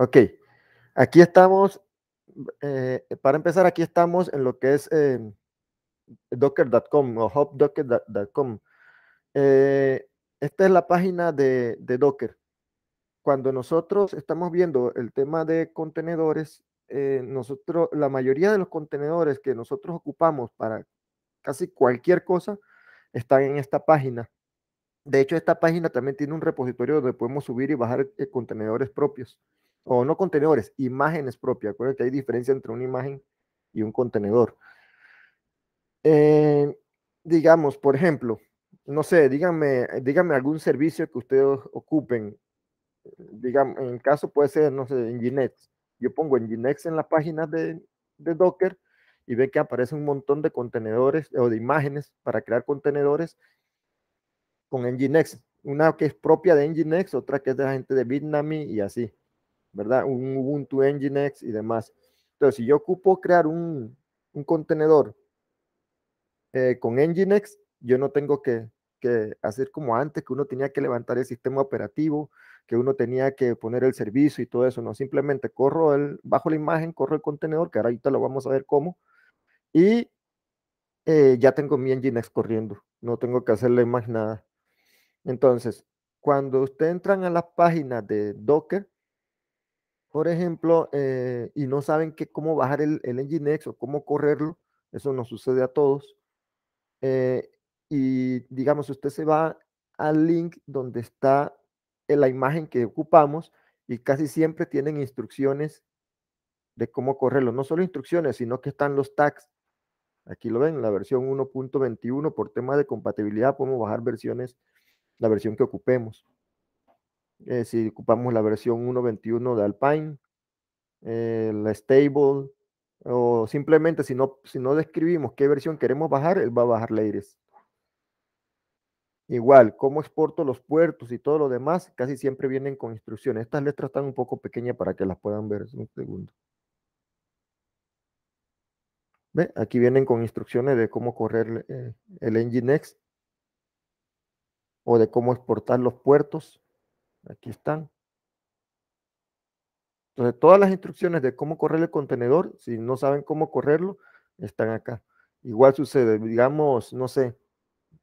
Ok, aquí estamos, eh, para empezar, aquí estamos en lo que es eh, docker.com o hubdocker.com. Eh, esta es la página de, de, Docker. Cuando nosotros estamos viendo el tema de contenedores, nosotros, la mayoría de los contenedores que nosotros ocupamos para casi cualquier cosa están en esta página. De hecho, esta página también tiene un repositorio donde podemos subir y bajar contenedores propios o no contenedores, imágenes propias. Acuérdense que hay diferencia entre una imagen y un contenedor. Eh, digamos, por ejemplo, no sé, díganme, díganme algún servicio que ustedes ocupen. Digamos, en caso puede ser, no sé, Nginx. Yo pongo Nginx en la página de, de Docker y ve que aparece un montón de contenedores o de imágenes para crear contenedores con Nginx. Una que es propia de Nginx, otra que es de la gente de Bitnami y así. ¿verdad? Un Ubuntu Nginx y demás. Entonces, si yo ocupo crear un, un contenedor eh, con Nginx, yo no tengo que, que, hacer como antes, que uno tenía que levantar el sistema operativo, que uno tenía que poner el servicio y todo eso. No, simplemente corro el, bajo la imagen, corro el contenedor, que ahora ahorita lo vamos a ver cómo, y eh, ya tengo mi Nginx corriendo. No tengo que hacerle más nada. Entonces, cuando ustedes entran a las páginas de Docker, por ejemplo, eh, y no saben que, cómo bajar el, el Nginx o cómo correrlo, eso nos sucede a todos. Eh, y digamos, usted se va al link donde está la imagen que ocupamos y casi siempre tienen instrucciones de cómo correrlo. No solo instrucciones, sino que están los tags. Aquí lo ven, la versión 1.21 por tema de compatibilidad podemos bajar versiones, la versión que ocupemos. Eh, si ocupamos la versión 1.21 de Alpine, eh, la stable, o simplemente si no, si no describimos qué versión queremos bajar, él va a bajar IRIS Igual, cómo exporto los puertos y todo lo demás, casi siempre vienen con instrucciones. Estas letras están un poco pequeñas para que las puedan ver. Un segundo. Aquí vienen con instrucciones de cómo correr eh, el Nginx o de cómo exportar los puertos. Aquí están. Entonces, todas las instrucciones de cómo correr el contenedor, si no saben cómo correrlo, están acá. Igual sucede, digamos, no sé,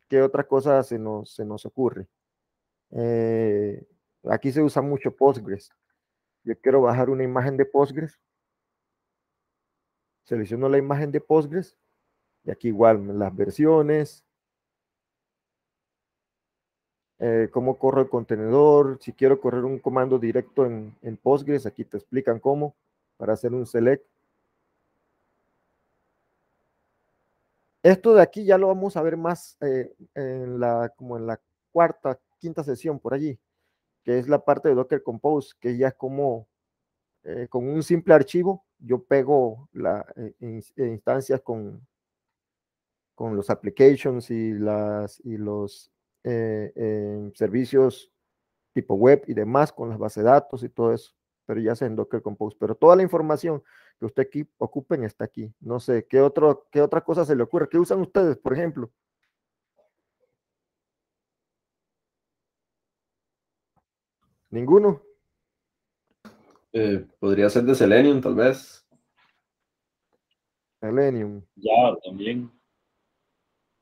qué otra cosa se nos, se nos ocurre. Eh, aquí se usa mucho Postgres. Yo quiero bajar una imagen de Postgres. Selecciono la imagen de Postgres. Y aquí igual las versiones, eh, cómo corro el contenedor, si quiero correr un comando directo en, en Postgres, aquí te explican cómo, para hacer un select. Esto de aquí ya lo vamos a ver más eh, en la, como en la cuarta, quinta sesión por allí, que es la parte de Docker Compose, que ya es como eh, con un simple archivo yo pego las instancias con, con los applications y, las, y los eh, servicios tipo web y demás con las bases de datos y todo eso, pero ya sea en Docker Compose. Pero toda la información que usted ocupe ocupen está aquí. No sé, ¿qué, otro, qué otra cosa se le ocurre? ¿Qué usan ustedes, por ejemplo? ¿Ninguno? Eh, podría ser de Selenium, tal vez. Selenium. Ya, también.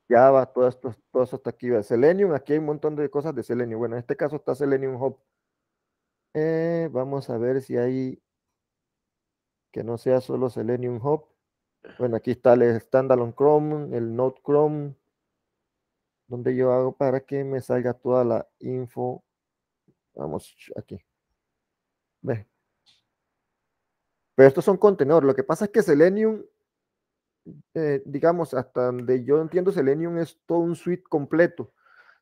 Java, va, esto, todo esto está aquí. Selenium, aquí hay un montón de cosas de Selenium. Bueno, en este caso está Selenium Hub. Eh, vamos a ver si hay que no sea solo Selenium Hub. Bueno, aquí está el Standalone Chrome, el Node Chrome, donde yo hago para que me salga toda la info. Vamos aquí. Ve. Pero estos son contenedores. Lo que pasa es que Selenium eh, digamos, hasta donde yo entiendo, Selenium es todo un suite completo.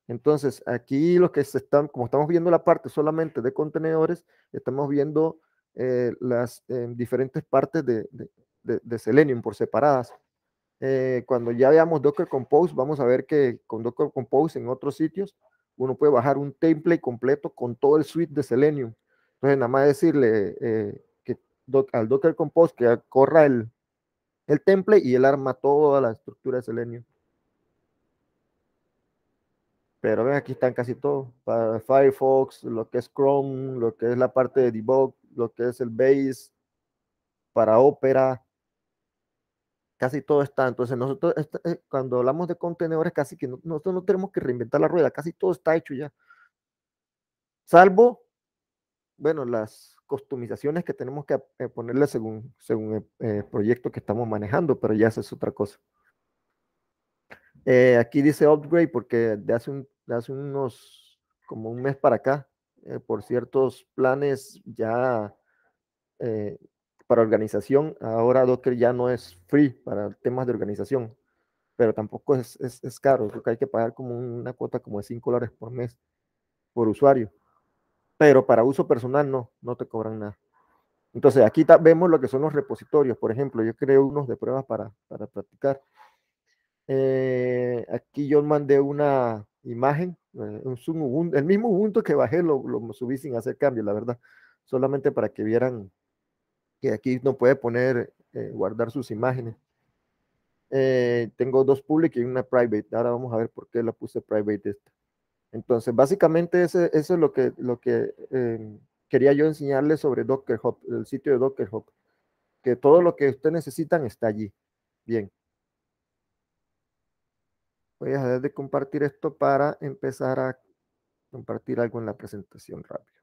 Entonces, aquí lo que se están, como estamos viendo la parte solamente de contenedores, estamos viendo eh, las eh, diferentes partes de, de, Selenium por separadas. cuando ya veamos Docker Compose, vamos a ver que con Docker Compose en otros sitios, uno puede bajar un template completo con todo el suite de Selenium. Entonces, nada más decirle que al Docker Compose que corra el, el temple y el arma toda la estructura de Selenium. Pero ven, aquí están casi todos. Para Firefox, lo que es Chrome, lo que es la parte de debug, lo que es el base, para Opera, casi todo está. Entonces nosotros, eh, cuando hablamos de contenedores, casi que nosotros no tenemos que reinventar la rueda, casi todo está hecho ya. Salvo, bueno, las customizaciones que tenemos que eh, ponerle según, según el eh, eh, proyecto que estamos manejando, pero ya esa es otra cosa. aquí dice upgrade porque de hace, un, hace unos, como un mes para acá, por ciertos planes ya para organización, ahora Docker ya no es free para temas de organización, pero tampoco es, es, es caro, creo que hay que pagar como una cuota como de 5 dólares por mes por usuario pero para uso personal no, no te cobran nada. Entonces, aquí vemos lo que son los repositorios. Por ejemplo, yo creo unos de pruebas para, para practicar. Eh, aquí yo mandé una imagen, eh, el mismo Ubuntu que bajé lo, subí sin hacer cambio, la verdad. Solamente para que vieran que aquí no puede poner, eh, guardar sus imágenes. tengo dos public y una private. Ahora vamos a ver por qué la puse private esta. Entonces, básicamente eso es lo que, lo que em, quería yo enseñarles sobre Docker Hub, el sitio de Docker Hub, que todo lo que ustedes necesitan está allí. Bien. Voy a dejar de compartir esto para empezar a compartir algo en la presentación rápido.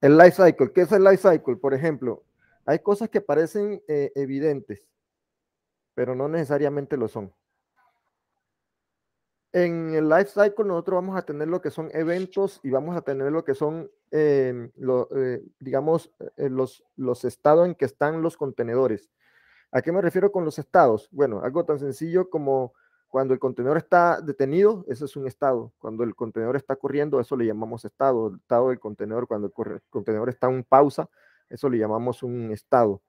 El life cycle, ¿qué es el life cycle? Por ejemplo, hay cosas que parecen eh, evidentes, pero no necesariamente lo son. En el life cycle nosotros vamos a tener lo que son eventos y vamos a tener lo que son, em, eh, digamos, eh, los, los estados en que están los contenedores. ¿A qué me refiero con los estados? Bueno, algo tan sencillo como cuando el contenedor está detenido, eso es un estado. Cuando el contenedor está corriendo, eso le llamamos estado, el estado del contenedor. Cuando el, contenedor está en pausa, eso le llamamos un estado.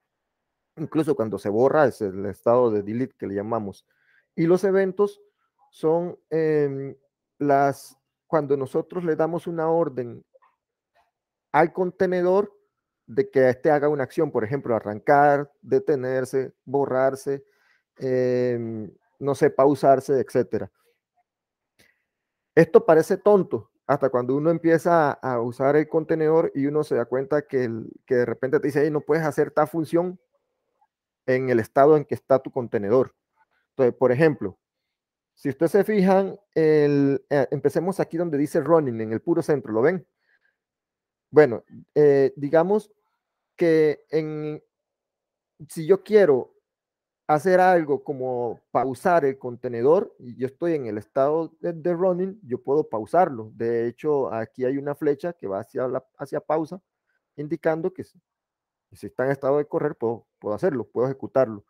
Incluso cuando se borra, es el estado de delete que le llamamos. Y los eventos son em, las cuando nosotros le damos una orden al contenedor de que éste haga una acción, por ejemplo, arrancar, detenerse, borrarse, em, no sepa usarse, etcétera Esto parece tonto hasta cuando uno empieza a, usar el contenedor y uno se da cuenta que, que de repente te dice, no puedes hacer tal función en el estado en que está tu contenedor. Entonces, por ejemplo, si ustedes se fijan, el, eh, empecemos aquí donde dice running, en el puro centro, ¿lo ven? Bueno, eh, digamos que en, si yo quiero hacer algo como pausar el contenedor y yo estoy en el estado de, running, yo puedo pausarlo. De hecho, aquí hay una flecha que va hacia, hacia pausa, indicando que si, está en estado de correr, puedo, puedo hacerlo, puedo ejecutarlo.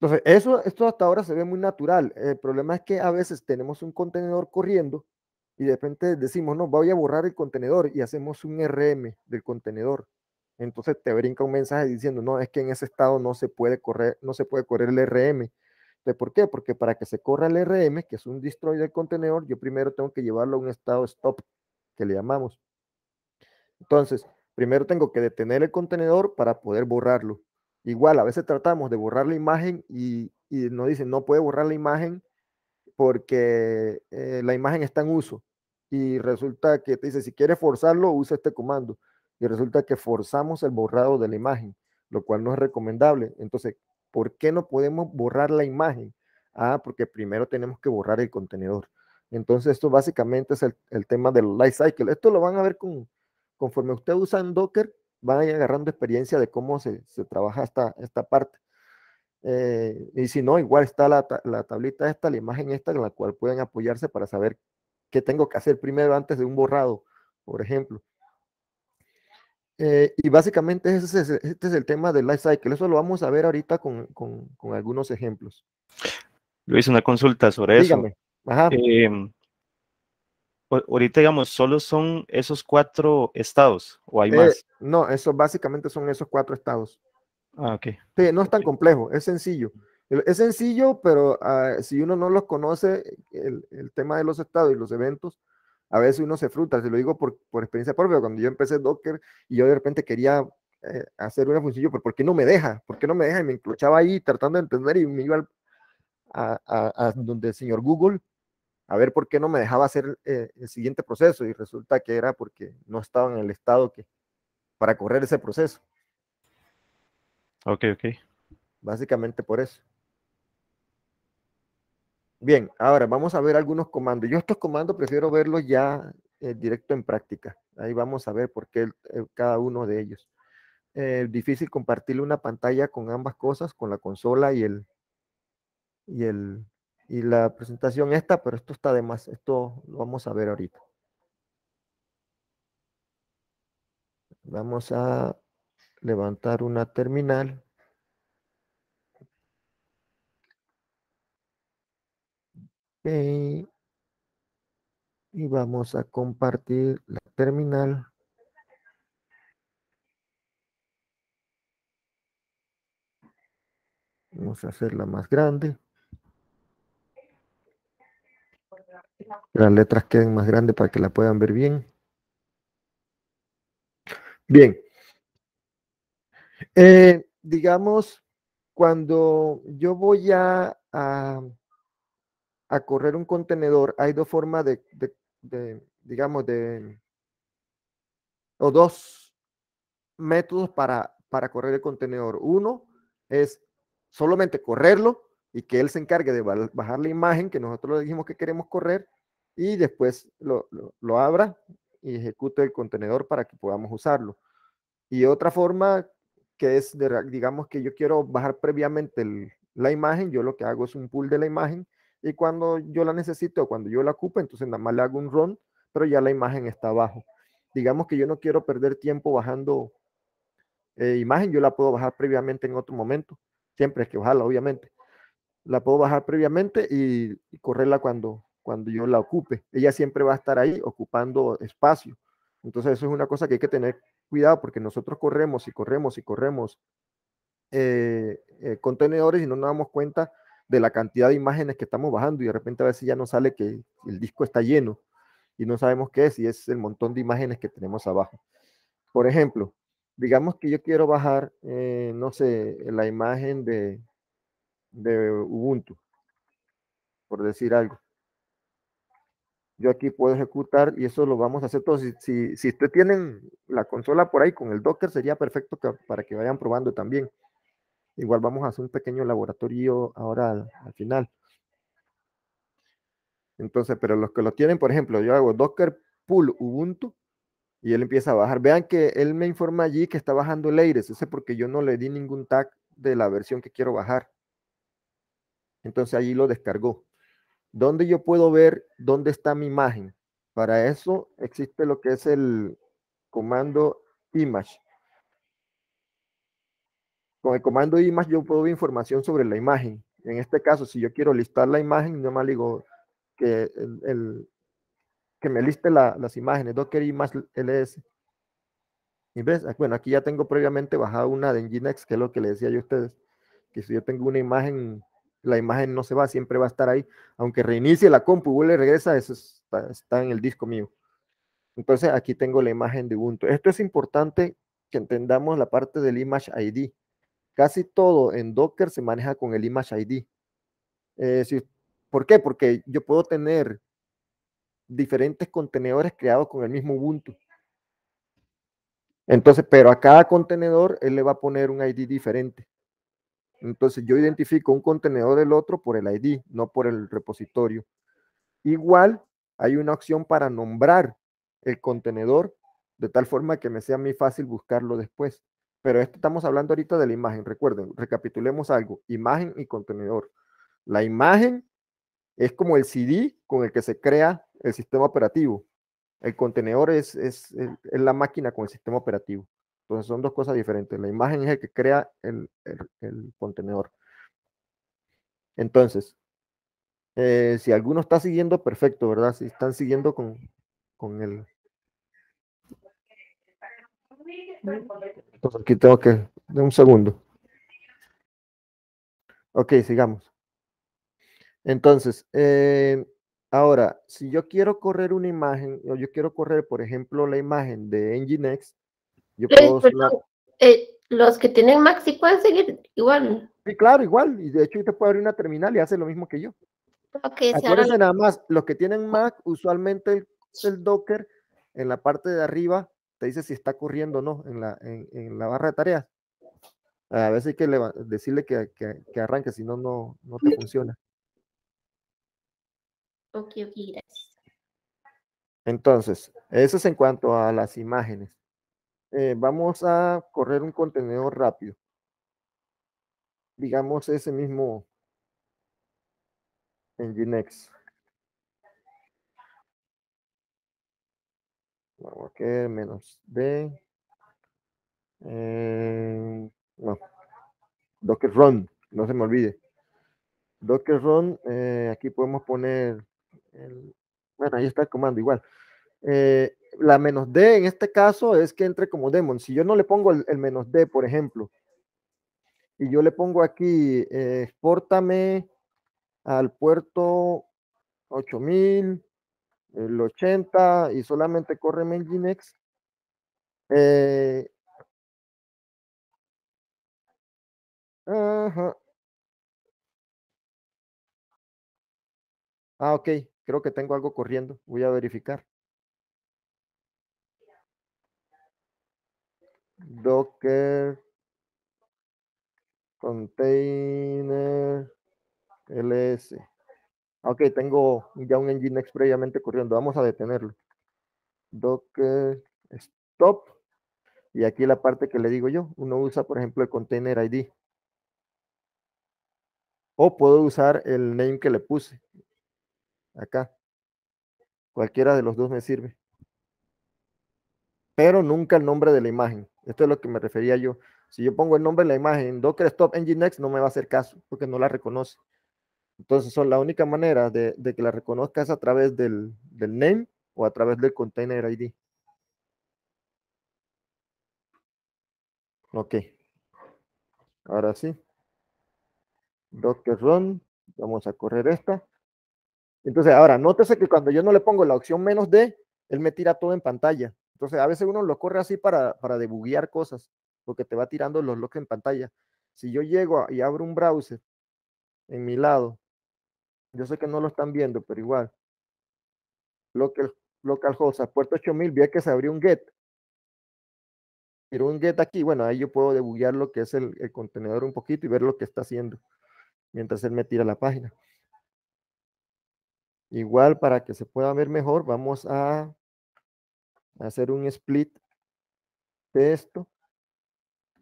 Entonces, eso, esto hasta ahora se ve muy natural. El problema es que a veces tenemos un contenedor corriendo y de repente decimos, no, voy a borrar el contenedor y hacemos un RM del contenedor. Entonces te brinca un mensaje diciendo, no, es que en ese estado no se puede correr, no se puede correr el RM. ¿De ¿Por qué? Porque para que se corra el RM, que es un destroy del contenedor, yo primero tengo que llevarlo a un estado stop, que le llamamos. Entonces, primero tengo que detener el contenedor para poder borrarlo. Igual, a veces tratamos de borrar la imagen y, y nos dicen, no puede borrar la imagen porque eh, la imagen está en uso. Y resulta que te dice, si quiere forzarlo, usa este comando resulta que forzamos el borrado de la imagen, lo cual no es recomendable. Entonces, ¿por qué no podemos borrar la imagen? Ah, porque primero tenemos que borrar el contenedor. Entonces, esto básicamente es el, tema del life cycle. Esto lo van a ver con, conforme usted usa Docker, van a ir agarrando experiencia de cómo se, trabaja esta, esta parte. Eh, y si no, igual está la, la, tablita esta, la imagen esta, en la cual pueden apoyarse para saber qué tengo que hacer primero antes de un borrado, por ejemplo. Eh, y básicamente ese es, este es el tema del life cycle. Eso lo vamos a ver ahorita con, con, algunos ejemplos. Luis, una consulta sobre eso. Ajá. Em, ahorita, digamos, solo son esos cuatro estados o hay eh, más. No, eso básicamente son esos cuatro estados. Ah, ok. Sí, no es tan complejo, es sencillo. Es sencillo, pero ah, si uno no los conoce, el, el tema de los estados y los eventos, a veces uno se fruta, se lo digo por, por experiencia propia, cuando yo empecé Docker y yo de repente quería eh, hacer una función, pero ¿por qué no me deja? ¿Por qué no me deja? Y me enclochaba ahí tratando de entender y me iba a, donde el señor Google a ver por qué no me dejaba hacer eh, el siguiente proceso y resulta que era porque no estaba en el estado que para correr ese proceso. Ok, ok. Básicamente por eso. Bien, ahora vamos a ver algunos comandos. Yo estos comandos prefiero verlos ya eh, directo en práctica. Ahí vamos a ver por qué eh, cada uno de ellos. Eh, difícil compartir una pantalla con ambas cosas, con la consola y el y el y la presentación esta, pero esto está de más. Esto lo vamos a ver ahorita. Vamos a levantar una terminal. Y vamos a compartir la terminal. Vamos a hacerla más grande. Las letras queden más grandes para que la puedan ver bien. Bien. Eh, digamos, cuando yo voy a a correr un contenedor, hay dos formas de, digamos, de, o dos métodos para, para correr el contenedor. Uno es solamente correrlo y que él se encargue de bajar la imagen que nosotros le dijimos que queremos correr y después lo, abra y ejecute el contenedor para que podamos usarlo. Y otra forma que es, de, digamos que yo quiero bajar previamente la imagen, yo lo que hago es un pull de la imagen y cuando yo la necesito, o cuando yo la ocupe, entonces nada más le hago un run, pero ya la imagen está abajo. Digamos que yo no quiero perder tiempo bajando eh, imagen, yo la puedo bajar previamente en otro momento, siempre es que bajarla, obviamente. La puedo bajar previamente y, correrla cuando, cuando yo la ocupe. Ella siempre va a estar ahí ocupando espacio. Entonces eso es una cosa que hay que tener cuidado porque nosotros corremos y corremos y corremos eh, eh, contenedores y no nos damos cuenta de la cantidad de imágenes que estamos bajando y de repente a veces ya no sale que el disco está lleno y no sabemos qué es y es el montón de imágenes que tenemos abajo. Por ejemplo, digamos que yo quiero bajar, eh, no sé, la imagen de, de Ubuntu, por decir algo. Yo aquí puedo ejecutar y eso lo vamos a hacer todos. Si, si, ustedes tienen la consola por ahí con el Docker, sería perfecto para que vayan probando también. Igual vamos a hacer un pequeño laboratorio ahora al, final. Entonces, pero los que lo tienen, por ejemplo, yo hago docker pull ubuntu y él empieza a bajar. Vean que él me informa allí que está bajando el aire Ese porque yo no le di ningún tag de la versión que quiero bajar. Entonces allí lo descargó. ¿Dónde yo puedo ver dónde está mi imagen? Para eso existe lo que es el comando image con el comando image yo puedo ver información sobre la imagen. En este caso, si yo quiero listar la imagen, yo más digo que, el, que me liste las imágenes, Docker Image LS. ¿Y ves? Ah, bueno, aquí ya tengo previamente bajado una de Nginx, que es lo que le decía yo a ustedes, que si yo tengo una imagen, la imagen no se va, siempre va a estar ahí. Aunque reinicie la compu y vuelve regresa, eso está, está en el disco mío. Entonces aquí tengo la imagen de Ubuntu. Esto es importante que entendamos la parte del Image ID Casi todo en Docker se maneja con el Image ID. Eh, ¿Por qué? Porque yo puedo tener diferentes contenedores creados con el mismo Ubuntu. Entonces, pero a cada contenedor él le va a poner un ID diferente. Entonces yo identifico un contenedor del otro por el ID, no por el repositorio. Igual hay una opción para nombrar el contenedor de tal forma que me sea muy fácil buscarlo después. Pero esto estamos hablando ahorita de la imagen. Recuerden, recapitulemos algo, imagen y contenedor. La imagen es como el CD con el que se crea el sistema operativo. El contenedor es, es, la máquina con el sistema operativo. Entonces son dos cosas diferentes. La imagen es el que crea el, contenedor. Entonces, eh, si alguno está siguiendo, perfecto, ¿verdad? Si están siguiendo con, con el, Pues aquí tengo que, de un segundo. Ok, sigamos. Entonces, eh, ahora, si yo quiero correr una imagen, o yo quiero correr, por ejemplo, la imagen de Nginx, yo puedo... usar. Pues, eh, los que tienen Mac sí pueden seguir igual. Sí, claro, igual. Y de hecho, usted puede abrir una terminal y hace lo mismo que yo. Okay, Acuérdense nada más, los que tienen Mac, usualmente el Docker en la parte de arriba te dice si está corriendo o no en la, en, la barra de tareas. A veces hay que decirle que, arranque, si no, no te funciona. Ok, ok, gracias. Entonces, eso es en cuanto a las imágenes. Eh, vamos a correr un contenedor rápido. Digamos ese mismo en Ginex. menos D. Eh, no. Docker Run, no se me olvide. Docker Run, eh, aquí podemos poner, el, bueno, ahí está el comando igual. Eh, la menos D en este caso es que entre como demon Si yo no le pongo el, menos D, por ejemplo, y yo le pongo aquí, exportame al puerto 8000, el 80 y solamente corre Menginex. Eh, Ah, ok, creo que tengo algo corriendo, voy a verificar. Docker container ls. Ok, tengo ya un Nginx previamente corriendo. Vamos a detenerlo. Docker stop. Y aquí la parte que le digo yo. Uno usa, por ejemplo, el container ID. O puedo usar el name que le puse. Acá. Cualquiera de los dos me sirve. Pero nunca el nombre de la imagen. Esto es lo que me refería yo. Si yo pongo el nombre de la imagen Docker Stop Nginx, no me va a hacer caso porque no la reconoce. Entonces, son la única manera de, que la reconozcas a través del, name o a través del container ID. Ok. Ahora sí. Docker run. Vamos a correr esta. Entonces, ahora, nótese que cuando yo no le pongo la opción menos D, él me tira todo en pantalla. Entonces, a veces uno lo corre así para, para debuguear cosas, porque te va tirando los logs en pantalla. Si yo llego y abro un browser en mi lado yo sé que no lo están viendo, pero igual. Local, local puerto 8000, vi que se abrió un GET. tiró un GET aquí, bueno, ahí yo puedo debuggear lo que es el, contenedor un poquito y ver lo que está haciendo mientras él me tira la página. Igual para que se pueda ver mejor, vamos a hacer un split de esto.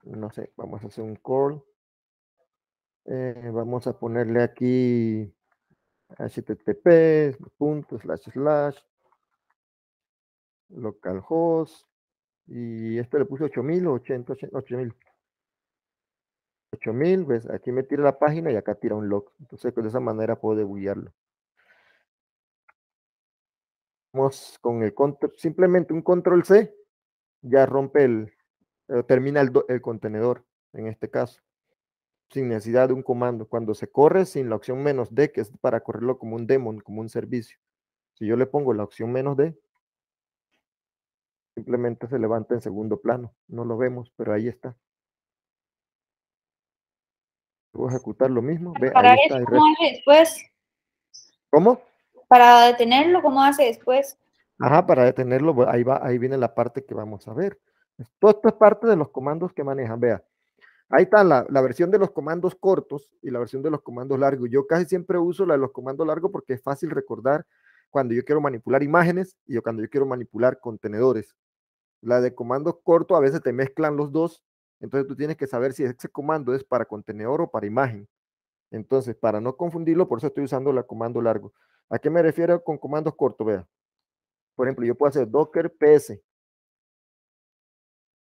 No sé, vamos a hacer un call. Eh, vamos a ponerle aquí http slash, slash, localhost, y este le puse 8000 o 8000. 8000, ves, aquí me tira la página y acá tira un log. Entonces, pues, de esa manera puedo debullarlo. Vamos con el control, simplemente un control C, ya rompe el, termina el contenedor en este caso sin necesidad de un comando. Cuando se corre sin la opción menos D, que es para correrlo como un demon, como un servicio. Si yo le pongo la opción menos D, simplemente se levanta en segundo plano. No lo vemos, pero ahí está. Voy a ejecutar lo mismo. ¿cómo después? ¿Cómo? Para detenerlo, ¿cómo hace después? Ajá, para detenerlo, ahí, va, ahí viene la parte que vamos a ver. esto es parte de los comandos que manejan. Vea, Ahí está la, versión de los comandos cortos y la versión de los comandos largos. Yo casi siempre uso la de los comandos largos porque es fácil recordar cuando yo quiero manipular imágenes y cuando yo quiero manipular contenedores. La de comandos cortos a veces te mezclan los dos, entonces tú tienes que saber si ese comando es para contenedor o para imagen. Entonces, para no confundirlo, por eso estoy usando la comando largo. ¿A qué me refiero con comandos cortos? Vea, por ejemplo, yo puedo hacer docker ps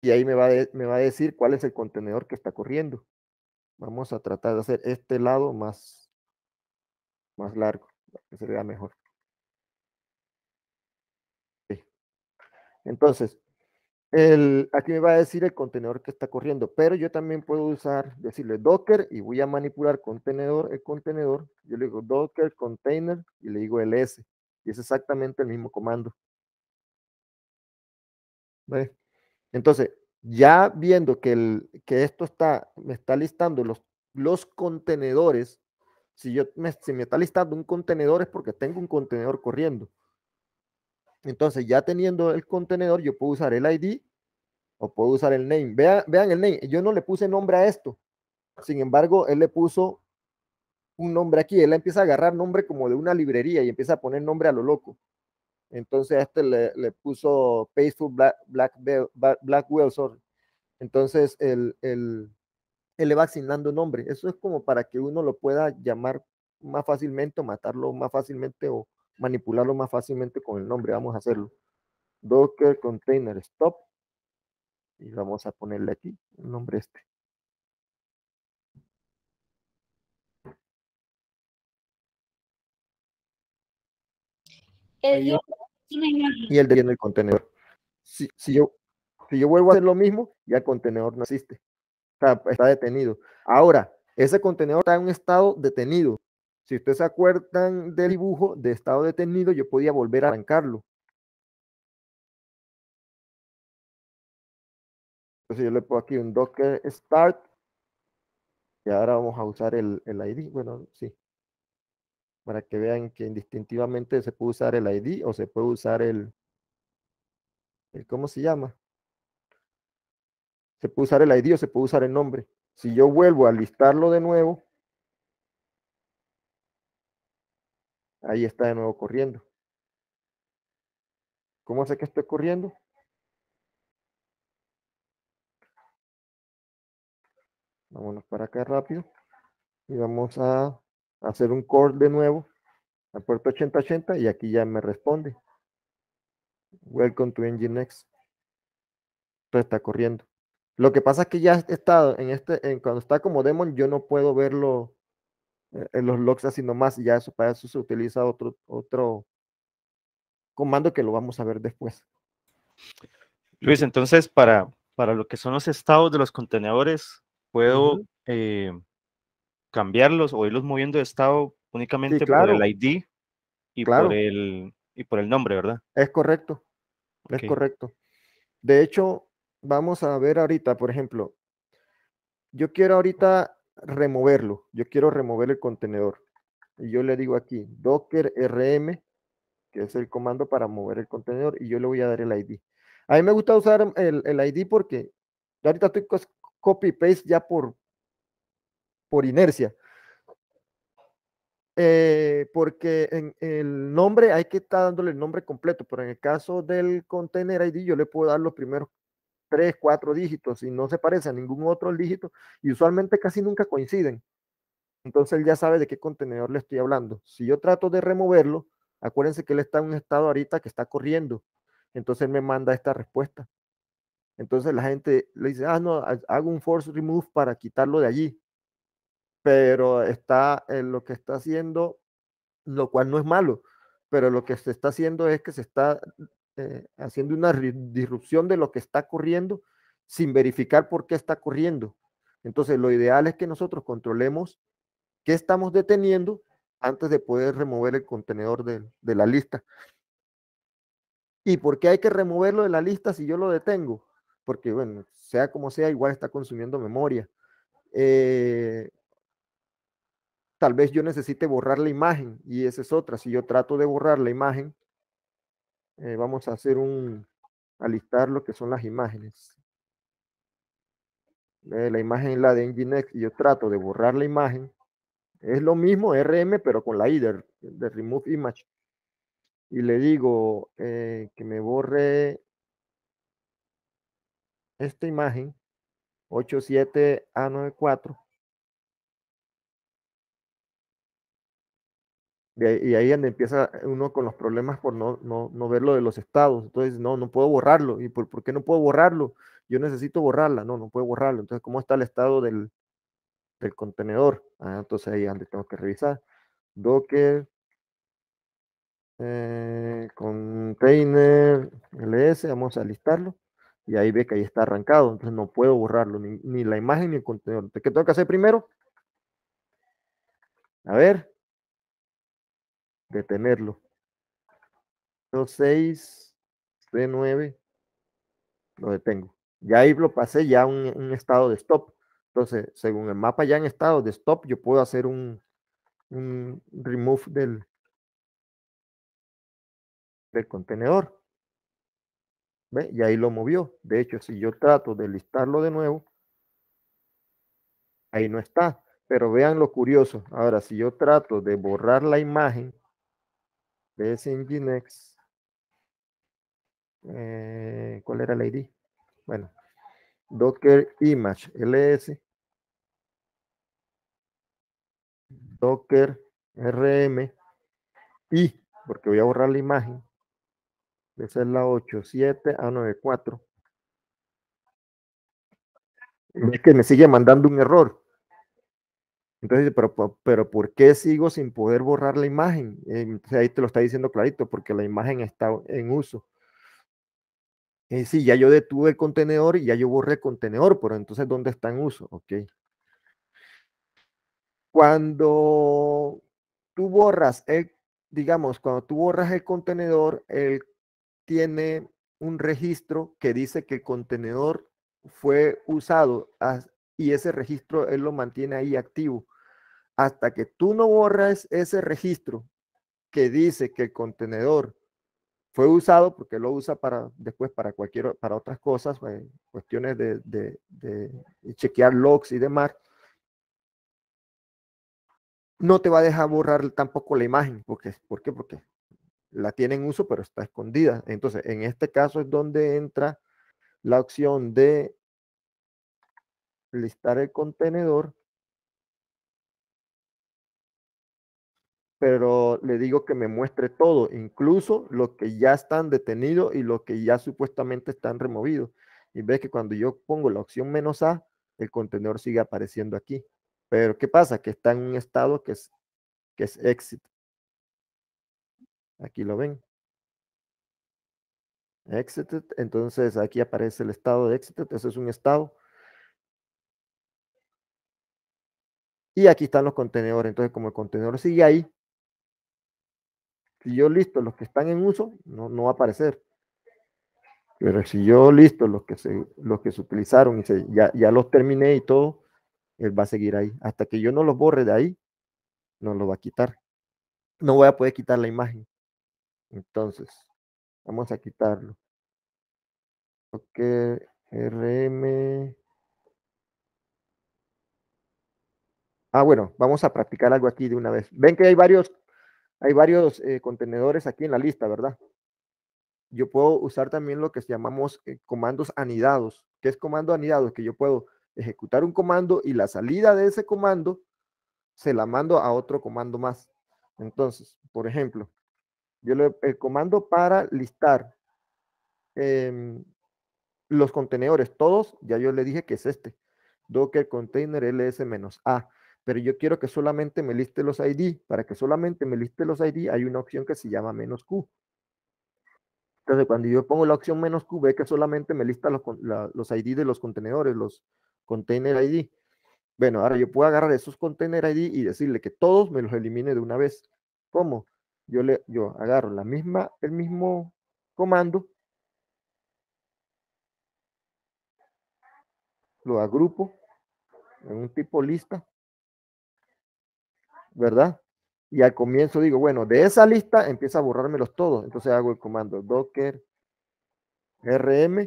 y ahí me va, me va a decir cuál es el contenedor que está corriendo. Vamos a tratar de hacer este lado más, más largo, para que se vea mejor. Entonces, el, aquí me va a decir el contenedor que está corriendo, pero yo también puedo usar, decirle Docker y voy a manipular contenedor, el contenedor. Yo le digo Docker container y le digo el s. Y es exactamente el mismo comando. ¿Ve? Entonces, ya viendo que, el, que esto está, me está listando los, los contenedores, si, yo me, me está listando un contenedor es porque tengo un contenedor corriendo. Entonces, ya teniendo el contenedor, yo puedo usar el ID o puedo usar el name. Vean, vean el name. Yo no le puse nombre a esto. Sin embargo, él le puso un nombre aquí. Él empieza a agarrar nombre como de una librería y empieza a poner nombre a lo loco. Entonces este le, puso Paceful Black, Entonces él, le va asignando nombre. Eso es como para que uno lo pueda llamar más fácilmente o matarlo más fácilmente o manipularlo más fácilmente con el nombre. Vamos a hacerlo. Docker Container Stop. Y vamos a ponerle aquí el nombre este y el el contenedor. Si, si, yo, si yo vuelvo a hacer lo mismo, ya el contenedor no existe. Está, detenido. Ahora, ese contenedor está en un estado detenido. Si ustedes se acuerdan del dibujo de estado detenido, yo podía volver a arrancarlo. Entonces yo le pongo aquí un docker start. Y ahora vamos a usar el, el ID. Bueno, sí para que vean que indistintivamente se puede usar el ID o se puede usar el, el ¿cómo se llama? Se puede usar el ID o se puede usar el nombre. Si yo vuelvo a listarlo de nuevo, ahí está de nuevo corriendo. ¿Cómo sé que estoy corriendo? Vámonos para acá rápido y vamos a hacer un call de nuevo al puerto 8080 y aquí ya me responde. Welcome to Nginx. next está corriendo. Lo que pasa es que ya he estado en este, en, cuando está como demon yo no puedo verlo eh, en los logs así nomás, ya eso, para eso se utiliza otro, otro comando que lo vamos a ver después. Luis, entonces para, para lo que son los estados de los contenedores, puedo cambiarlos o irlos moviendo de estado únicamente por el ID y, por el, y por el nombre, ¿verdad? Es correcto, es correcto. De hecho, vamos a ver ahorita, por ejemplo, yo quiero ahorita removerlo, yo quiero remover el contenedor. Y yo le digo aquí, docker rm, que es el comando para mover el contenedor, y yo le voy a dar el ID. A mí me gusta usar el, el ID porque ahorita estoy copy-paste ya por, por inercia. Eh, porque en el nombre hay que estar dándole el nombre completo, pero en el caso del container ID yo le puedo dar los primeros tres, cuatro dígitos y no se parece a ningún otro dígito y usualmente casi nunca coinciden. Entonces él ya sabe de qué contenedor le estoy hablando. Si yo trato de removerlo, acuérdense que él está en un estado ahorita que está corriendo. Entonces él me manda esta respuesta. Entonces la gente le dice, ah, no, hago un force remove para quitarlo de allí pero está en lo que está haciendo, lo cual no es malo, pero lo que se está haciendo es que se está eh, haciendo una disrupción de lo que está corriendo sin verificar por qué está corriendo. Entonces, lo ideal es que nosotros controlemos qué estamos deteniendo antes de poder remover el contenedor de, la lista. ¿Y por qué hay que removerlo de la lista si yo lo detengo? Porque, bueno, sea como sea, igual está consumiendo memoria. Eh, tal vez yo necesite borrar la imagen y esa es otra. Si yo trato de borrar la imagen, eh, vamos a hacer un, a lo que son las imágenes. Eh, la imagen es la de Nginx y yo trato de borrar la imagen. Es lo mismo RM, pero con la I de, Remove Image. Y le digo eh, que me borre esta imagen 87A94 y ahí donde empieza uno con los problemas por no, no, ver lo de los estados. Entonces, no, no puedo borrarlo. ¿Y por, qué no puedo borrarlo? Yo necesito borrarla. No, no puedo borrarlo. Entonces, ¿cómo está el estado del, del contenedor? Ah, entonces ahí donde tengo que revisar. Docker, eh, container, ls, vamos a listarlo. Y ahí ve que ahí está arrancado. Entonces, no puedo borrarlo, ni, la imagen ni el contenedor. ¿qué tengo que hacer primero? A ver, detenerlo. 2-6, C9, lo detengo. Ya ahí lo pasé ya un, un estado de stop. Entonces, según el mapa ya en estado de stop, yo puedo hacer un, un remove del, del contenedor. ¿Ve? Y ahí lo movió. De hecho, si yo trato de listarlo de nuevo, ahí no está. Pero vean lo curioso. Ahora, si yo trato de borrar la imagen, de en Eh, ¿Cuál era la ID? Bueno, Docker Image LS. Docker RM y, porque voy a borrar la imagen, esa es la 87 a 94. Es que me sigue mandando un error. Entonces, pero, pero ¿por qué sigo sin poder borrar la imagen? Eh, ahí te lo está diciendo clarito, porque la imagen está en uso. Eh, sí, ya yo detuve el contenedor y ya yo borré el contenedor, pero entonces, ¿dónde está en uso? Ok. Cuando tú borras digamos, cuando tú borras el contenedor, él tiene un registro que dice que el contenedor fue usado y ese registro él lo mantiene ahí activo hasta que tú no borras ese registro que dice que el contenedor fue usado, porque lo usa para después para cualquier, para otras cosas, eh, cuestiones de, chequear logs y demás, no te va a dejar borrar tampoco la imagen, porque, ¿por qué? Porque la tienen uso, pero está escondida. Entonces, en este caso es donde entra la opción de listar el contenedor pero le digo que me muestre todo, incluso lo que ya están detenidos y lo que ya supuestamente están removidos. Y ves que cuando yo pongo la opción menos A, el contenedor sigue apareciendo aquí. Pero ¿qué pasa? Que está en un estado que es, que es exit. Aquí lo ven. Exited. Entonces aquí aparece el estado de exit. Ese es un estado. Y aquí están los contenedores. Entonces como el contenedor sigue ahí, si yo listo los que están en uso, no, no va a aparecer. Pero si yo listo los que se, los que se utilizaron y ya, ya, los terminé y todo, él va a seguir ahí. Hasta que yo no los borre de ahí, no lo va a quitar. No voy a poder quitar la imagen. Entonces, vamos a quitarlo. Ok, RM. Ah, bueno, vamos a practicar algo aquí de una vez. Ven que hay varios hay varios eh, contenedores aquí en la lista, ¿verdad? Yo puedo usar también lo que llamamos eh, comandos anidados. ¿Qué es comando anidado? Que yo puedo ejecutar un comando y la salida de ese comando se la mando a otro comando más. Entonces, por ejemplo, yo le, el comando para listar em, los contenedores, todos, ya yo le dije que es este, docker container ls-a pero yo quiero que solamente me liste los ID. Para que solamente me liste los ID hay una opción que se llama menos Q. Entonces, cuando yo pongo la opción menos Q, ve que solamente me lista los, los ID de los contenedores, los container ID. Bueno, ahora yo puedo agarrar esos container ID y decirle que todos me los elimine de una vez. ¿Cómo? Yo, le, yo agarro la misma, el mismo comando, lo agrupo en un tipo lista ¿verdad? Y al comienzo digo, bueno, de esa lista empieza a borrármelos todos. Entonces hago el comando docker rm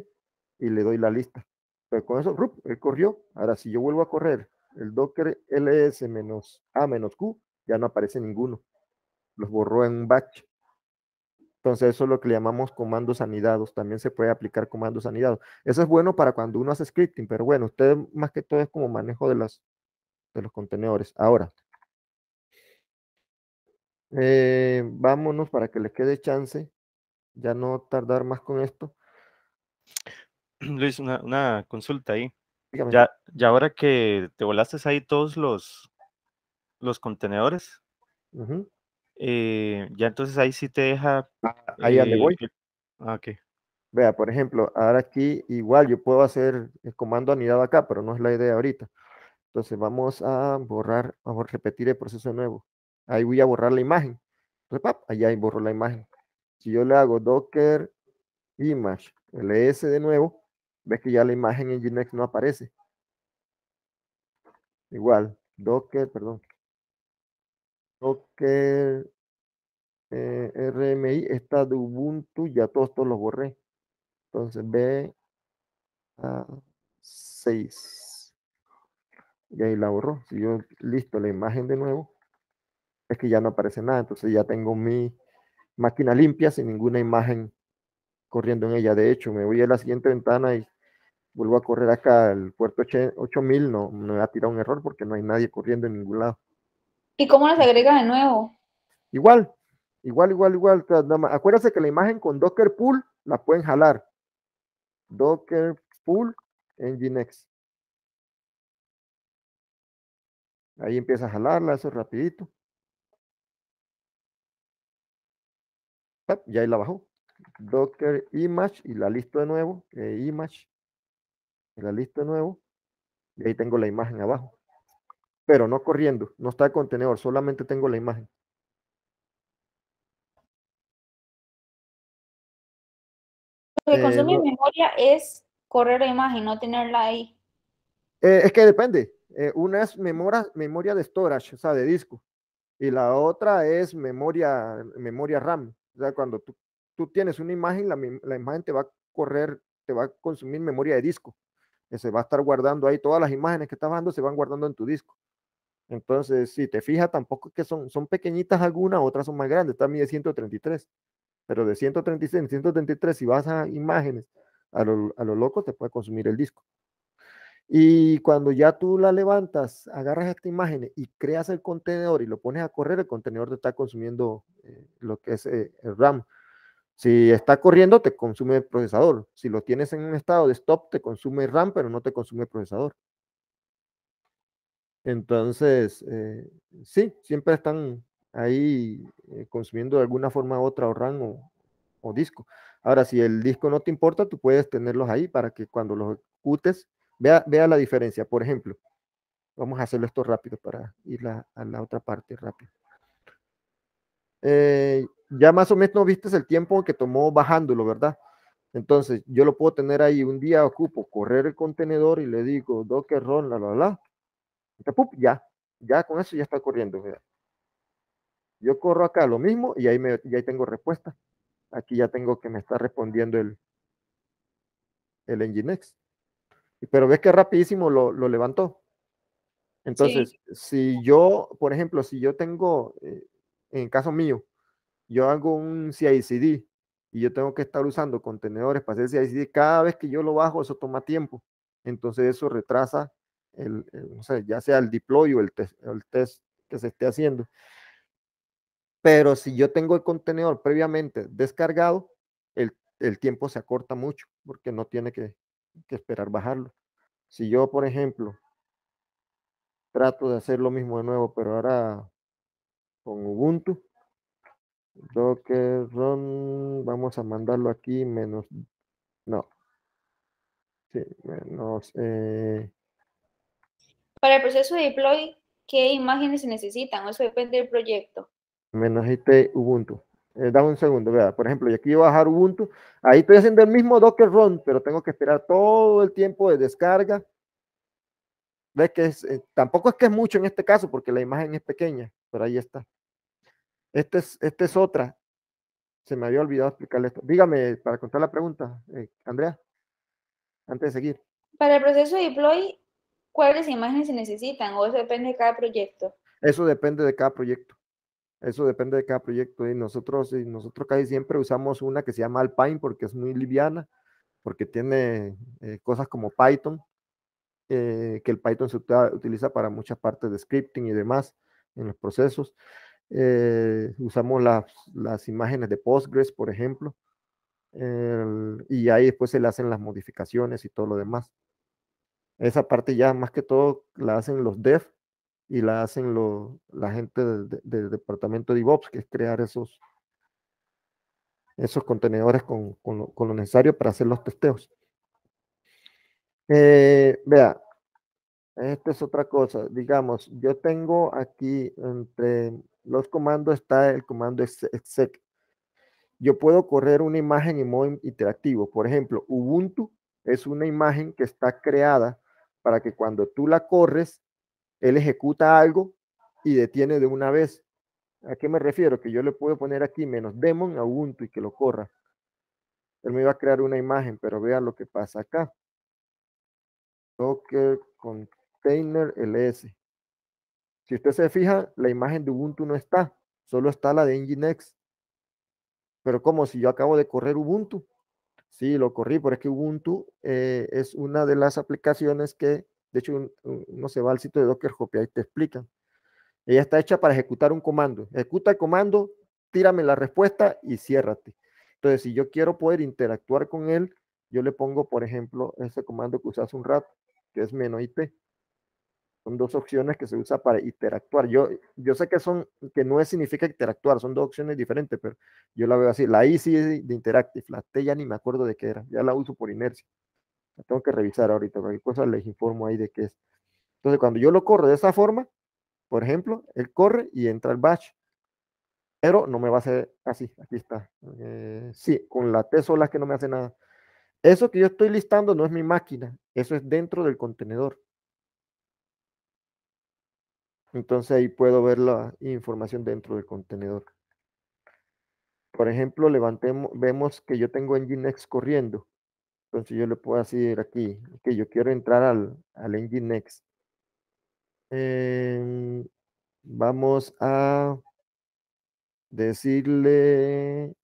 y le doy la lista. Pero con eso, rup, él corrió. Ahora, si yo vuelvo a correr el docker ls-a-q, ya no aparece ninguno. Los borró en un batch. Entonces eso es lo que le llamamos comandos anidados. También se puede aplicar comandos anidados. Eso es bueno para cuando uno hace scripting, pero bueno, ustedes más que todo es como manejo de, las, de los contenedores. Ahora, eh, vámonos para que le quede chance, ya no tardar más con esto. Luis, una, consulta ahí. Ya, ya ahora que te volaste ahí todos los, los contenedores, eh, ya entonces ahí sí te deja. Ah, ahí le eh, voy. Ah, Vea, por ejemplo, ahora aquí igual yo puedo hacer el comando anidado acá, pero no es la idea ahorita. Entonces vamos a borrar, vamos a repetir el proceso de nuevo ahí voy a borrar la imagen. Entonces, pap, allá borro la imagen. Si yo le hago docker image ls de nuevo, ves que ya la imagen en Ginex no aparece. Igual, docker, perdón, docker eh, rmi está de Ubuntu, ya todos, todos los borré. Entonces, ve a 6. Y ahí la borró. Si yo listo la imagen de nuevo, es que ya no aparece nada. Entonces ya tengo mi máquina limpia sin ninguna imagen corriendo en ella. De hecho, me voy a la siguiente ventana y vuelvo a correr acá al puerto 8000. No, me ha tirado un error porque no hay nadie corriendo en ningún lado. ¿Y cómo las agrega de nuevo? Igual, igual, igual, igual. Acuérdense que la imagen con Docker Pool la pueden jalar. Docker Pool Nginx. Ahí empieza a jalarla, eso rapidito. y ahí la bajó. Docker image y la listo de nuevo, eh, image, y la listo de nuevo, y ahí tengo la imagen abajo. Pero no corriendo, no está el contenedor, solamente tengo la imagen. Lo que eh, consume memoria es correr la imagen, no tenerla ahí. Eh, es que depende. una es memoria, memoria de storage, o sea, de disco. Y la otra es memoria, memoria RAM. O sea, cuando tú, tienes una imagen, la, imagen te va a correr, te va a consumir memoria de disco. Eh, se va a estar guardando ahí todas las imágenes que estás dando, se van guardando en tu disco. Entonces, si te fijas, tampoco que son, pequeñitas algunas, otras son más grandes. Esta mide 133, pero de 136 en 133, si vas a imágenes a los a lo loco, te puede consumir el disco. Y cuando ya tú la levantas, agarras esta imagen y creas el contenedor y lo pones a correr, el contenedor te está consumiendo eh, lo que es eh, el RAM. Si está corriendo, te consume el procesador. Si lo tienes en un estado de stop, te consume RAM, pero no te consume el procesador. Entonces, eh, sí, siempre están ahí consumiendo de alguna forma u otra o RAM o, disco. Ahora, si el disco no te importa, tú puedes tenerlos ahí para que cuando los ejecutes, Vea, vea la diferencia. Por ejemplo, vamos a hacerlo esto rápido para ir a, la otra parte rápido. Eh, ya más o menos viste el tiempo que tomó bajándolo, ¿verdad? Entonces, yo lo puedo tener ahí. Un día ocupo correr el contenedor y le digo Docker Ron, la, la, la. ya, ya con eso ya está corriendo. Yo corro acá lo mismo y ahí, me, tengo respuesta. Aquí ya tengo que me está respondiendo el, el Nginx pero ves que rapidísimo lo, lo levantó. Entonces, si yo, por ejemplo, si yo tengo, eh, en caso mío, yo hago un CICD y yo tengo que estar usando contenedores para hacer CICD, cada vez que yo lo bajo, eso toma tiempo. Entonces, eso retrasa, el, no sé, ya sea el deploy o el test, el test que se esté haciendo. Pero si yo tengo el contenedor previamente descargado, el, el tiempo se acorta mucho porque no tiene que, que esperar bajarlo. Si yo, por ejemplo, trato de hacer lo mismo de nuevo, pero ahora con Ubuntu, Docker run, vamos a mandarlo aquí menos, no, sí, menos. Eh. Para el proceso de deploy, ¿qué imágenes se necesitan? Eso depende del proyecto. Menos Ubuntu. Eh, dame un segundo, vea. Por ejemplo, y aquí voy a bajar Ubuntu. Ahí estoy haciendo el mismo Docker Run, pero tengo que esperar todo el tiempo de descarga. ¿Ves que eh, tampoco es que es mucho en este caso, porque la imagen es pequeña, pero ahí está. Esta es, este es otra. Se me había olvidado explicarle esto. Dígame, para contar la pregunta, eh, Andrea, antes de seguir. Para el proceso de deploy, ¿cuáles imágenes se necesitan o eso depende de cada proyecto? Eso depende de cada proyecto. Eso depende de cada proyecto. Y nosotros, nosotros casi siempre usamos una que se llama Alpine porque es muy liviana, porque tiene eh, cosas como Python, eh, que el Python se utiliza para muchas partes de scripting y demás en los procesos. Eh, usamos las, imágenes de Postgres, por ejemplo, y ahí después se le hacen las modificaciones y todo lo demás. Esa parte ya más que todo la hacen los devs y la hacen la gente del, departamento de DevOps, que es crear esos, esos contenedores con, lo, necesario para hacer los testeos. Eh, vea, esta es otra cosa. Digamos, yo tengo aquí entre los comandos está el comando exec. Yo puedo correr una imagen en modo interactivo. Por ejemplo, Ubuntu es una imagen que está creada para que cuando tú la corres, él ejecuta algo y detiene de una vez. ¿A qué me refiero? Que yo le puedo poner aquí menos demon a Ubuntu y que lo corra. Él me va a crear una imagen, pero vean lo que pasa acá. Docker container ls. Si usted se fija, la imagen de Ubuntu no está, solo está la de Nginx. Pero como si yo acabo de correr Ubuntu. Sí, lo corrí, pero es que Ubuntu eh, es una de las aplicaciones que de hecho, uno se va al sitio de Docker copia y ahí te explican. Ella está hecha para ejecutar un comando. Ejecuta el comando, tírame la respuesta y ciérrate. Entonces, si yo quiero poder interactuar con él, yo le pongo, por ejemplo, ese comando que usaste hace un rato, que es menos ip. Son dos opciones que se usa para interactuar. Yo, yo sé que son, que no es, significa interactuar, son dos opciones diferentes, pero yo la veo así. La I de interactive, la T ya ni me acuerdo de qué era, ya la uso por inercia tengo que revisar ahorita, cualquier cosa les informo ahí de qué es. Entonces, cuando yo lo corro de esa forma, por ejemplo, él corre y entra el batch. Pero no me va a hacer así, aquí está. Eh, sí, con la T sola que no me hace nada. Eso que yo estoy listando no es mi máquina, eso es dentro del contenedor. Entonces ahí puedo ver la información dentro del contenedor. Por ejemplo, levantemos, vemos que yo tengo Nginx corriendo. Entonces yo le puedo decir aquí, que yo quiero entrar al, al Nginx. Em, vamos a decirle,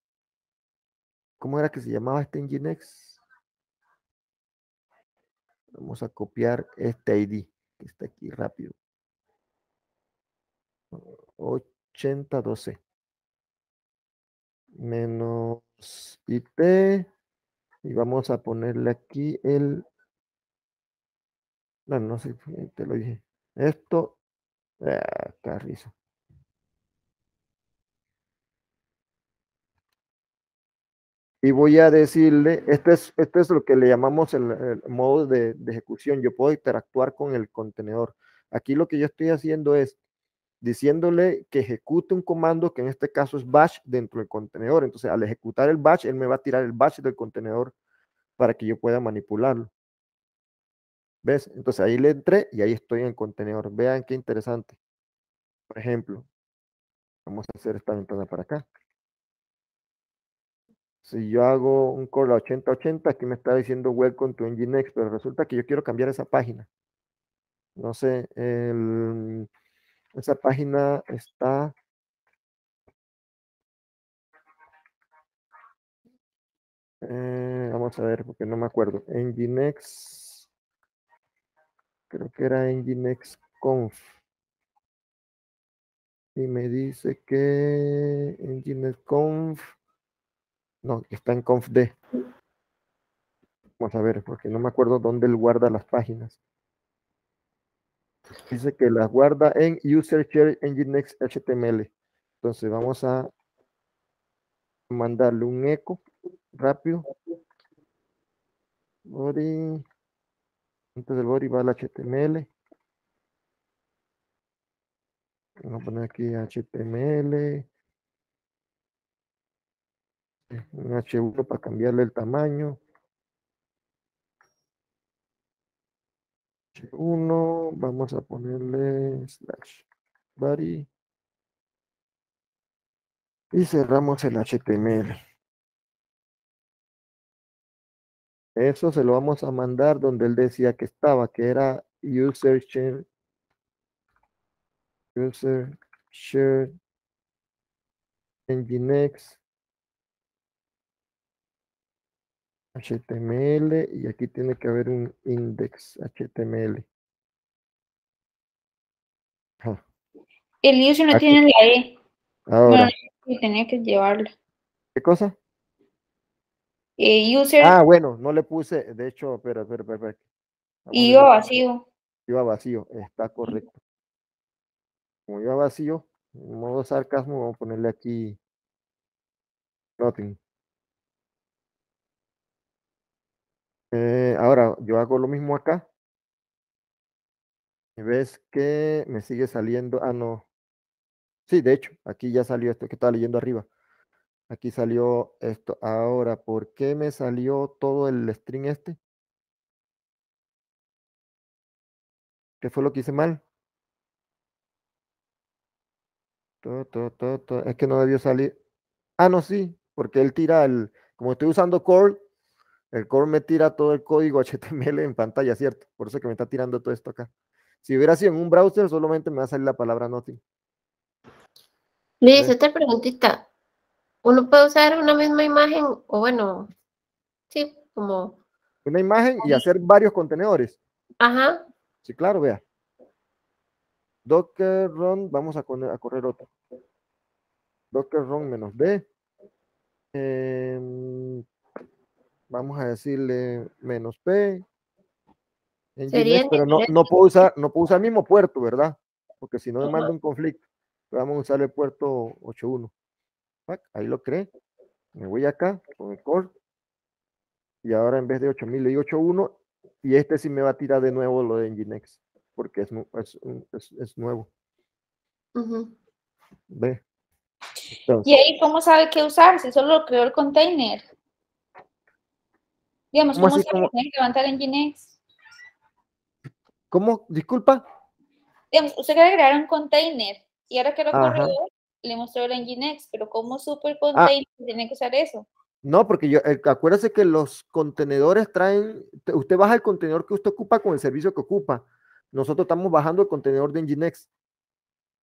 ¿cómo era que se llamaba este Nginx? Vamos a copiar este ID que está aquí rápido. 8012 menos IP... Y vamos a ponerle aquí el... No, no sé, te lo dije. Esto... Ah, carrizo. y voy a decirle, esto es, es lo que le llamamos el, modo de, ejecución, yo puedo interactuar con el contenedor. Aquí lo que yo estoy haciendo es, diciéndole que ejecute un comando que en este caso es bash dentro del contenedor. Entonces, al ejecutar el bash, él me va a tirar el bash del contenedor para que yo pueda manipularlo. ¿Ves? Entonces ahí le entré y ahí estoy en el contenedor. Vean qué interesante. Por ejemplo, vamos a hacer esta ventana para acá. Si yo hago un call a 8080, aquí me está diciendo Welcome to Nginx, pero resulta que yo quiero cambiar esa página. No sé, el esa página está eh, vamos a ver, porque no me acuerdo. Nginx. Creo que era Nginx Conf. Y me dice que Nginx Conf. No, está en Conf D. Vamos a ver, porque no me acuerdo dónde él guarda las páginas dice que las guarda en user share engine html. Entonces vamos a mandarle un eco rápido. Body. Antes del body va al HTML. Vamos a poner aquí HTML. Un H1 para cambiarle el tamaño. 1, vamos a ponerle slash body y cerramos el HTML. Eso se lo vamos a mandar donde él decía que estaba, que era user share, user share nginx HTML y aquí tiene que haber un index HTML. El user no ah, tiene la E. Ahora. tenía que llevarlo. ¿Qué cosa? Eh, user. Ah, bueno, no le puse, de hecho, espera, espera, espera. espera. Ah, iba vacío. Iba vacío, está correcto. Como iba vacío, en modo sarcasmo, vamos a ponerle aquí nothing. Eh, ahora, yo hago lo mismo acá. ves que me sigue saliendo. Ah, no. Sí, de hecho, aquí ya salió esto que estaba leyendo arriba. Aquí salió esto. Ahora, ¿por qué me salió todo el string este? ¿Qué fue lo que hice mal? Todo, todo, todo, es que no debió salir. Ah, no, sí, porque él tira el. Como estoy usando core, el core me tira todo el código HTML en pantalla, ¿cierto? Por eso que me está tirando todo esto acá. Si hubiera sido en un browser, solamente me va a salir la palabra nothing. Dice otra preguntita. ¿Uno puede usar una misma imagen? O bueno, sí, como... Una imagen y hacer varios contenedores. Ajá. Sí, claro, vea. Docker run, vamos a, correr, otra. correr Docker run menos B. Eh, vamos a decirle menos P. En pero no, no, puedo usar, no puedo usar el mismo puerto, ¿verdad? Porque si no me manda un conflicto. Pues vamos a usar el puerto 81. Ahí lo creé. Me voy acá con el core. Y ahora en vez de 8000 le 81. Y este sí me va a tirar de nuevo lo de Nginx. Porque es, es, nuevo. Ve. ¿Y ahí cómo sabe qué usar? Si solo creó el container. Digamos, ¿cómo, se como... levantar NGINX? ¿Cómo? Disculpa. Digamos, usted quiere crear un container y ahora que lo le mostró el Nginx, pero ¿cómo supo el ah. container tiene que usar eso? No, porque yo, acuérdese que los contenedores traen, usted baja el contenedor que usted ocupa con el servicio que ocupa. Nosotros estamos bajando el contenedor de Nginx.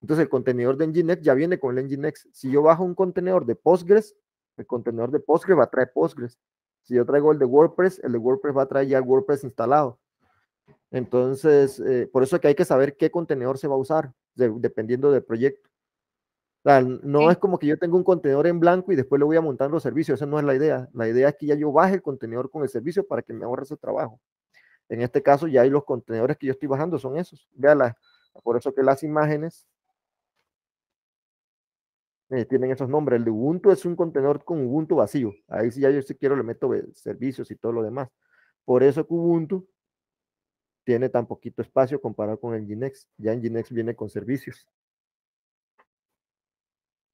Entonces el contenedor de Nginx ya viene con el Nginx. Si yo bajo un contenedor de Postgres, el contenedor de Postgres va a traer Postgres. Si yo traigo el de WordPress, el de WordPress va a traer ya WordPress instalado. Entonces, eh, por eso es que hay que saber qué contenedor se va a usar, dependiendo del proyecto. no es como que yo tengo un contenedor en blanco y después le voy a montar los servicios, esa no es la idea. La idea es que ya yo baje el contenedor con el servicio para que me ahorre ese trabajo. En este caso, ya hay los contenedores que yo estoy bajando, son esos. Vea por eso que las imágenes eh, tienen esos nombres. El de Ubuntu es un contenedor con Ubuntu vacío. Ahí sí ya yo si quiero le meto eh, servicios y todo lo demás. Por eso que Ubuntu tiene tan poquito espacio comparado con el Nginx. Ya Nginx viene con servicios.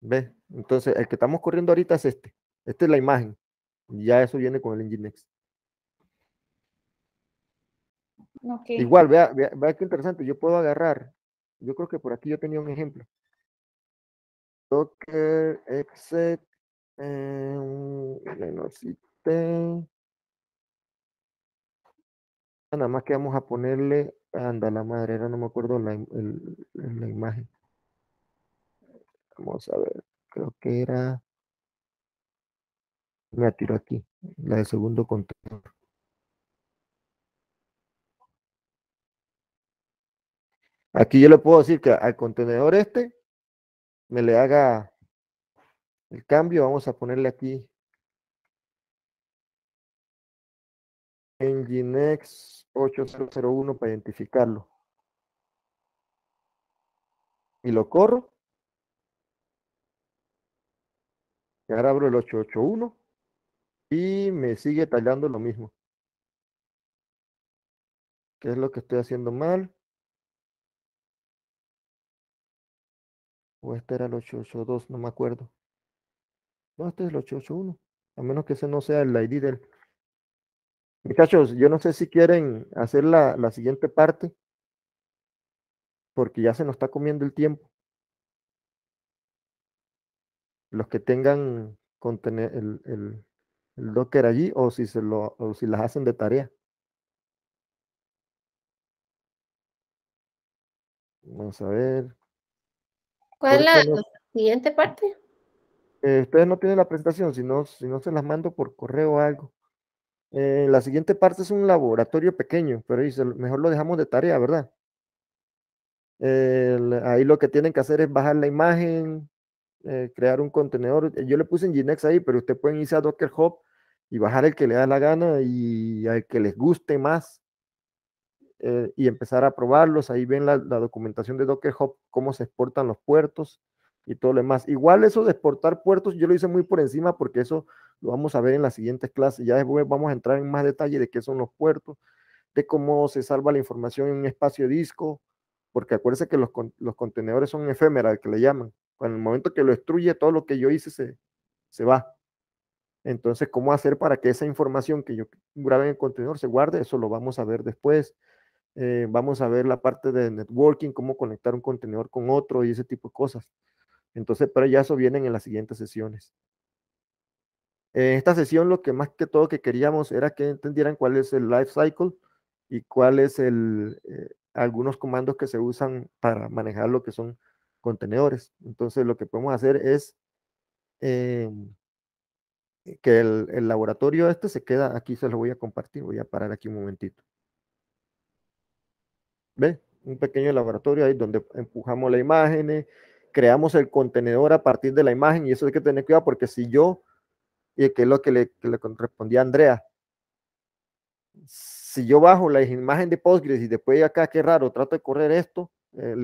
¿Ve? Entonces, el que estamos corriendo ahorita es este. Esta es la imagen. Ya eso viene con el Nginx. Igual, vea qué interesante. Yo puedo agarrar. Yo creo que por aquí yo tenía un ejemplo. Docker, exec, eh, Nada más que vamos a ponerle, anda la madrera, no me acuerdo la, la imagen. Vamos a ver, creo que era, me atiro aquí, la de segundo contenedor. Aquí yo le puedo decir que al contenedor este me le haga el cambio, vamos a ponerle aquí Nginx 8001 para identificarlo. Y lo corro. Y ahora abro el 881 y me sigue tallando lo mismo. ¿Qué es lo que estoy haciendo mal? O este era el 882, no me acuerdo. No, este es el 881. A menos que ese no sea el ID del. Muchachos, yo no sé si quieren hacer la, siguiente parte. Porque ya se nos está comiendo el tiempo. Los que tengan contener el, el, Docker allí o si, se lo, o si las hacen de tarea. Vamos a ver. ¿Cuál es la siguiente parte? Eh, ustedes no tienen la presentación, si no, si no se las mando por correo o algo. Eh, la siguiente parte es un laboratorio pequeño, pero mejor lo dejamos de tarea, ¿verdad? ahí lo que tienen que hacer es bajar la imagen, eh, crear un contenedor. Yo le puse en Ginex ahí, pero ustedes pueden irse a Docker Hub y bajar el que le da la gana y al que les guste más. Eh, y empezar a probarlos. Ahí ven la, documentación de Docker Hub, cómo se exportan los puertos y todo lo demás. Igual eso de exportar puertos, yo lo hice muy por encima porque eso lo vamos a ver en las siguientes clases. Ya después vamos a entrar en más detalle de qué son los puertos, de cómo se salva la información en un espacio disco, porque acuérdense que los, los contenedores son efémeras, que le llaman. En el momento que lo destruye, todo lo que yo hice se, se va. Entonces, ¿cómo hacer para que esa información que yo grabé en el contenedor se guarde? Eso lo vamos a ver después. Eh, vamos a ver la parte de networking, cómo conectar un contenedor con otro y ese tipo de cosas. Entonces, pero ya eso vienen en las siguientes sesiones. En esta sesión lo que más que todo que queríamos era que entendieran cuál es el life cycle y cuáles son eh, algunos comandos que se usan para manejar lo que son contenedores. Entonces lo que podemos hacer es em, que el, el laboratorio este se queda, aquí se lo voy a compartir, voy a parar aquí un momentito. ¿Ve? Un pequeño laboratorio ahí donde empujamos la imagen creamos el contenedor a partir de la imagen y eso hay que tener cuidado porque si yo, y que es lo que le, correspondía Andrea, si yo bajo la imagen de Postgres y después acá, qué raro, trato de correr esto, eh,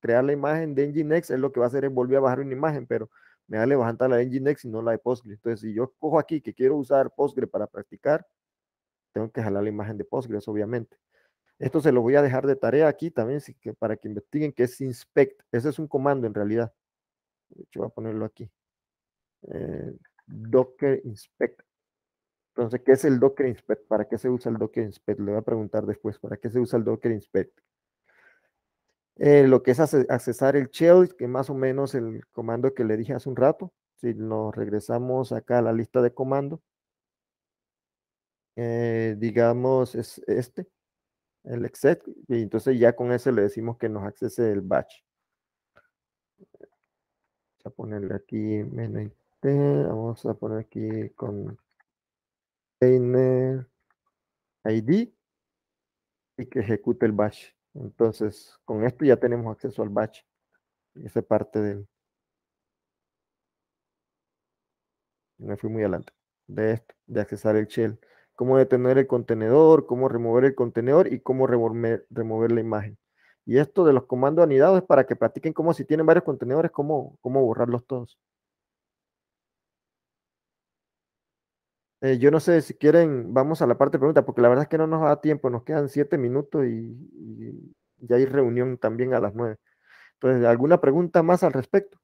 crear la imagen de Nginx, es lo que va a hacer es volver a bajar una imagen, pero me va a levantar la de Nginx y no la de Postgres. Entonces, si yo cojo aquí que quiero usar Postgres para practicar, tengo que jalar la imagen de Postgres, obviamente. Esto se lo voy a dejar de tarea aquí también que, para que investiguen que es inspect. Ese es un comando en realidad. hecho, voy a ponerlo aquí. Eh, Docker inspect. Entonces, ¿qué es el Docker Inspect? ¿Para qué se usa el Docker Inspect? Le voy a preguntar después, ¿para qué se usa el Docker Inspect? Eh, lo que es accesar el shell, que más o menos el comando que le dije hace un rato. Si nos regresamos acá a la lista de comando, eh, digamos es este el exit y entonces ya con ese le decimos que nos accese el batch. Vamos a ponerle aquí menos vamos a poner aquí container ID y que ejecute el batch. Entonces, con esto ya tenemos acceso al batch. Esa parte del... Me fui muy adelante. De esto, de accesar el shell cómo detener el contenedor, cómo remover el contenedor y cómo remover, la imagen. Y esto de los comandos anidados es para que practiquen cómo si tienen varios contenedores, cómo, cómo borrarlos todos. Eh, yo no sé si quieren, vamos a la parte de preguntas, porque la verdad es que no nos da tiempo, nos quedan siete minutos y ya hay reunión también a las nueve. Entonces, ¿alguna pregunta más al respecto?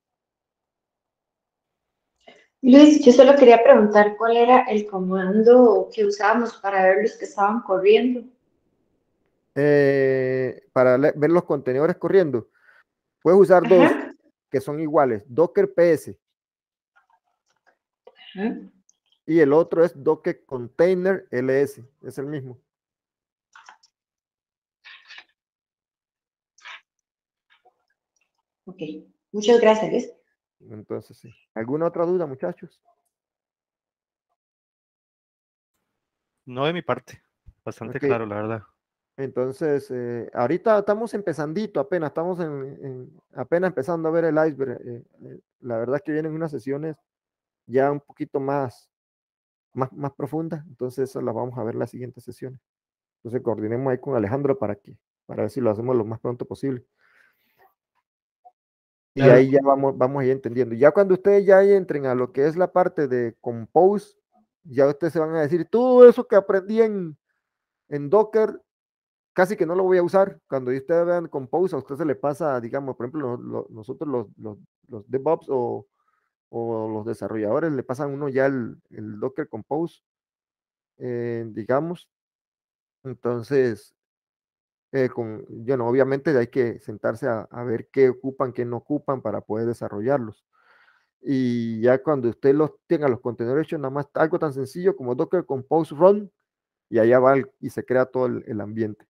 Luis, yo solo quería preguntar cuál era el comando que usábamos para ver los que estaban corriendo. Eh, para ver los contenedores corriendo, puedes usar dos que son iguales, Docker PS. Y el otro es Docker Container LS, es el mismo. Ok, muchas gracias, Luis. Entonces, sí. ¿Alguna otra duda, muchachos? No de mi parte. Bastante claro, la verdad. Entonces, eh, ahorita estamos empezandito, apenas estamos en, apenas empezando a ver el iceberg. Eh, eh, la verdad es que vienen unas sesiones ya un poquito más, más, más profundas, entonces esas las vamos a ver en las siguientes sesiones. Entonces coordinemos ahí con Alejandro para que, para ver si lo hacemos lo más pronto posible. Y ahí ya vamos, vamos a entendiendo. Ya cuando ustedes ya entren a lo que es la parte de Compose, ya ustedes se van a decir, todo eso que aprendí en, Docker, casi que no lo voy a usar. Cuando ustedes vean Compose, a usted se le pasa, digamos, por ejemplo, nosotros los, los, los DevOps o, o, los desarrolladores le pasan uno ya el, el Docker Compose, eh, digamos. Entonces, eh, con, bueno, obviamente hay que sentarse a, ver qué ocupan, qué no ocupan para poder desarrollarlos. Y ya cuando usted los tenga los contenedores hechos, nada más algo tan sencillo como Docker Compose Run y allá va y se crea todo el, ambiente.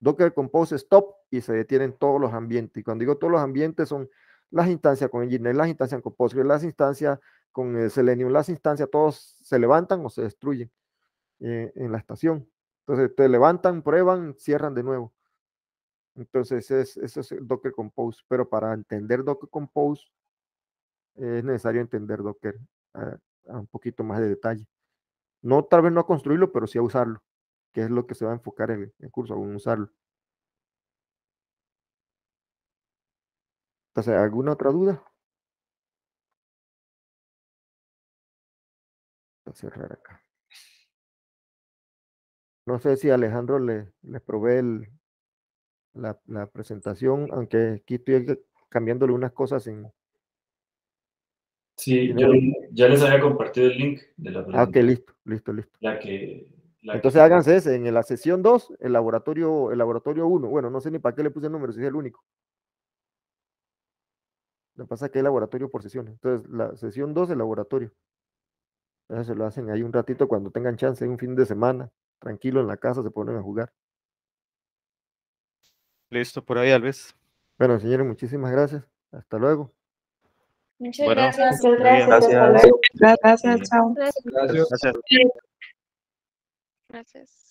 Docker Compose Stop y se detienen todos los ambientes. Y cuando digo todos los ambientes son las instancias con Nginx, las instancias con Postgres, las instancias con eh, Selenium, las instancias, todos se levantan o se destruyen eh, en la estación. Entonces te levantan, prueban, cierran de nuevo. Entonces es, eso es Docker Compose. Pero para entender Docker Compose es necesario entender Docker ah, a, un poquito más de detalle. No tal vez no a construirlo, pero sí a usarlo, que es lo que se va a enfocar en el, curso, a usarlo. Entonces, ¿alguna otra duda? Voy a cerrar acá. No sé si Alejandro les probé provee la, presentación, aunque aquí estoy cambiándole unas cosas Sí, ya les había compartido el link de la presentación. Ah, ok, listo, listo, listo. Entonces háganse ese, en la sesión 2, el laboratorio, el laboratorio 1. Bueno, no sé ni para qué le puse el número, si es el único. Lo que pasa es que hay laboratorio por sesión. Entonces, la sesión 2, el laboratorio. Eso se lo hacen ahí un ratito cuando tengan chance, un fin de semana tranquilo en la casa, se ponen a jugar. Listo, por ahí, Alves. Bueno, señores, muchísimas gracias. Hasta luego. Muchas gracias. gracias. gracias. gracias. gracias.